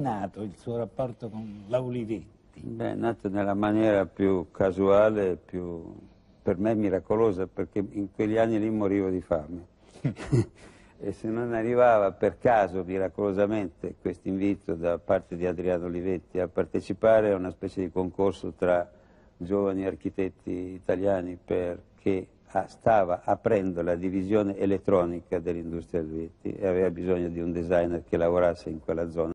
nato il suo rapporto con l'Aulivetti? Beh, è nato nella maniera più casuale, più per me miracolosa, perché in quegli anni lì morivo di fame. e se non arrivava per caso, miracolosamente, questo invito da parte di Adriano Olivetti a partecipare a una specie di concorso tra giovani architetti italiani perché stava aprendo la divisione elettronica dell'industria Olivetti e aveva bisogno di un designer che lavorasse in quella zona.